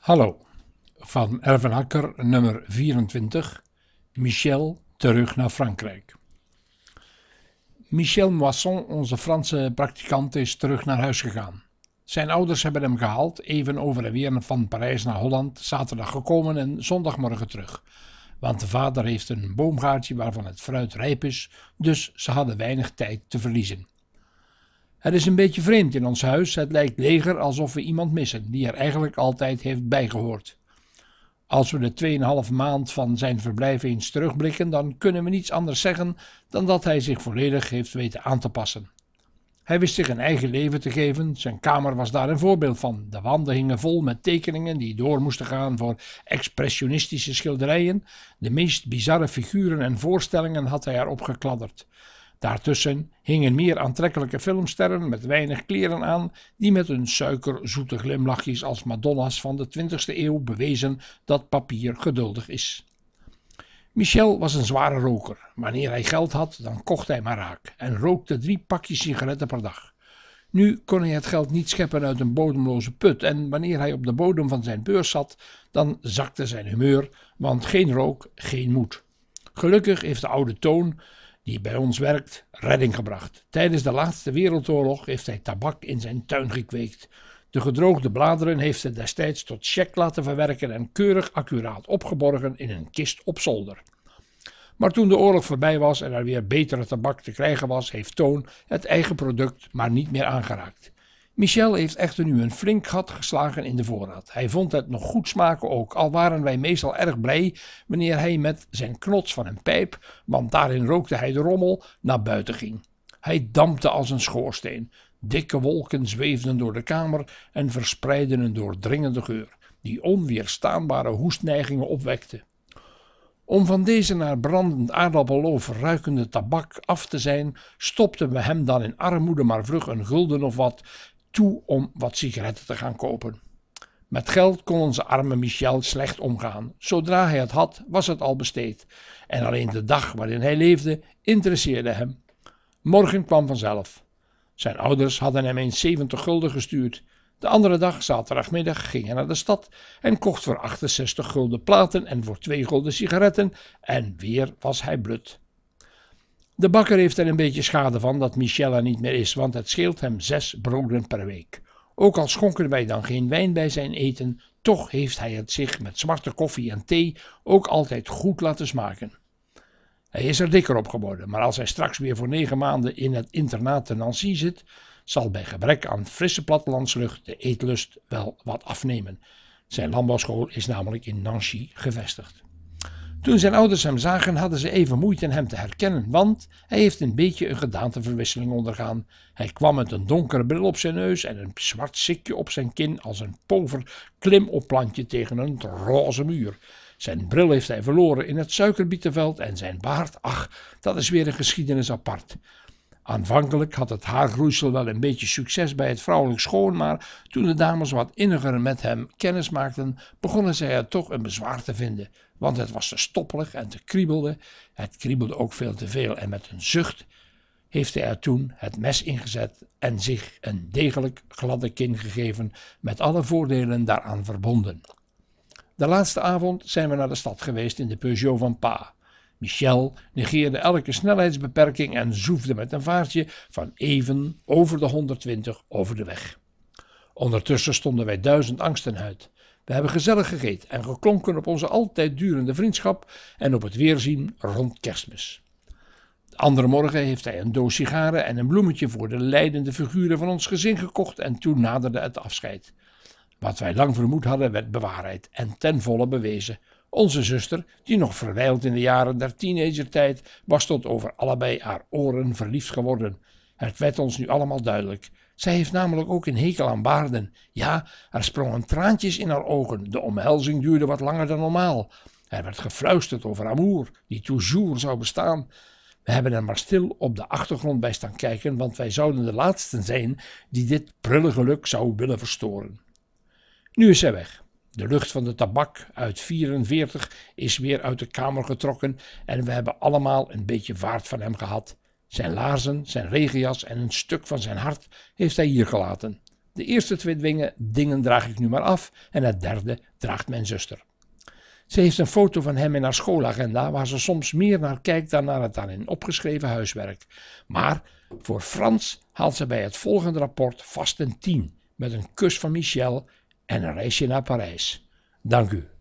Hallo, van Ervenhakker nummer 24, Michel terug naar Frankrijk. Michel Moisson, onze Franse praktikant, is terug naar huis gegaan. Zijn ouders hebben hem gehaald, even over en weer van Parijs naar Holland, zaterdag gekomen en zondagmorgen terug. Want de vader heeft een boomgaardje waarvan het fruit rijp is, dus ze hadden weinig tijd te verliezen. Het is een beetje vreemd in ons huis. Het lijkt leger alsof we iemand missen, die er eigenlijk altijd heeft bijgehoord. Als we de 2,5 maand van zijn verblijf eens terugblikken, dan kunnen we niets anders zeggen dan dat hij zich volledig heeft weten aan te passen. Hij wist zich een eigen leven te geven, zijn kamer was daar een voorbeeld van. De wanden hingen vol met tekeningen die door moesten gaan voor expressionistische schilderijen. De meest bizarre figuren en voorstellingen had hij erop gekladderd. Daartussen hingen meer aantrekkelijke filmsterren met weinig kleren aan, die met hun suikerzoete glimlachjes als madonna's van de 20e eeuw bewezen dat papier geduldig is. Michel was een zware roker. Wanneer hij geld had, dan kocht hij maar raak en rookte drie pakjes sigaretten per dag. Nu kon hij het geld niet scheppen uit een bodemloze put en wanneer hij op de bodem van zijn beurs zat, dan zakte zijn humeur, want geen rook, geen moed. Gelukkig heeft de oude toon die bij ons werkt, redding gebracht. Tijdens de laatste wereldoorlog heeft hij tabak in zijn tuin gekweekt. De gedroogde bladeren heeft hij destijds tot check laten verwerken en keurig accuraat opgeborgen in een kist op zolder. Maar toen de oorlog voorbij was en er weer betere tabak te krijgen was, heeft Toon het eigen product maar niet meer aangeraakt. Michel heeft echter nu een flink gat geslagen in de voorraad. Hij vond het nog goed smaken ook, al waren wij meestal erg blij wanneer hij met zijn knots van een pijp, want daarin rookte hij de rommel, naar buiten ging. Hij dampte als een schoorsteen. Dikke wolken zweefden door de kamer en verspreidden een doordringende geur, die onweerstaanbare hoestneigingen opwekte. Om van deze naar brandend aardappeloof ruikende tabak af te zijn, stopten we hem dan in armoede maar vlug een gulden of wat toe om wat sigaretten te gaan kopen. Met geld kon onze arme Michel slecht omgaan. Zodra hij het had, was het al besteed. En alleen de dag waarin hij leefde, interesseerde hem. Morgen kwam vanzelf. Zijn ouders hadden hem eens 70 gulden gestuurd. De andere dag, zaterdagmiddag, ging hij naar de stad en kocht voor 68 gulden platen en voor 2 gulden sigaretten. En weer was hij blut. De bakker heeft er een beetje schade van dat Michel er niet meer is, want het scheelt hem zes broden per week. Ook al schonken wij dan geen wijn bij zijn eten, toch heeft hij het zich met zwarte koffie en thee ook altijd goed laten smaken. Hij is er dikker op geworden, maar als hij straks weer voor negen maanden in het internaat in Nancy zit, zal bij gebrek aan frisse plattelandslucht de eetlust wel wat afnemen. Zijn landbouwschool is namelijk in Nancy gevestigd. Toen zijn ouders hem zagen, hadden ze even moeite hem te herkennen, want hij heeft een beetje een gedaanteverwisseling ondergaan. Hij kwam met een donkere bril op zijn neus en een zwart sikje op zijn kin als een pover klimopplantje tegen een roze muur. Zijn bril heeft hij verloren in het suikerbietenveld en zijn baard, ach, dat is weer een geschiedenis apart. Aanvankelijk had het haargroeisel wel een beetje succes bij het vrouwelijk schoon, maar toen de dames wat inniger met hem kennis maakten, begonnen zij er toch een bezwaar te vinden, want het was te stoppelig en te kriebelde. Het kriebelde ook veel te veel en met een zucht heeft hij er toen het mes ingezet en zich een degelijk gladde kin gegeven met alle voordelen daaraan verbonden. De laatste avond zijn we naar de stad geweest in de Peugeot van Pa. Michel negeerde elke snelheidsbeperking en zoefde met een vaartje van even over de 120 over de weg. Ondertussen stonden wij duizend angsten uit. We hebben gezellig gegeten en geklonken op onze altijd durende vriendschap en op het weerzien rond kerstmis. De andere morgen heeft hij een doos sigaren en een bloemetje voor de leidende figuren van ons gezin gekocht en toen naderde het afscheid. Wat wij lang vermoed hadden werd bewaarheid en ten volle bewezen. Onze zuster, die nog verwijld in de jaren der teenagertijd, was tot over allebei haar oren verliefd geworden. Het werd ons nu allemaal duidelijk. Zij heeft namelijk ook een hekel aan baarden. Ja, er sprongen traantjes in haar ogen. De omhelzing duurde wat langer dan normaal. Er werd gefluisterd over Amour, die toujours zou bestaan. We hebben er maar stil op de achtergrond bij staan kijken, want wij zouden de laatsten zijn die dit geluk zou willen verstoren. Nu is zij weg. De lucht van de tabak uit 44 is weer uit de kamer getrokken en we hebben allemaal een beetje vaart van hem gehad. Zijn laarzen, zijn regenjas en een stuk van zijn hart heeft hij hier gelaten. De eerste twee dingen, dingen draag ik nu maar af en het derde draagt mijn zuster. Ze heeft een foto van hem in haar schoolagenda waar ze soms meer naar kijkt dan naar het daarin opgeschreven huiswerk. Maar voor Frans haalt ze bij het volgende rapport vast een tien met een kus van Michel en een reisje naar Parijs. Dank u.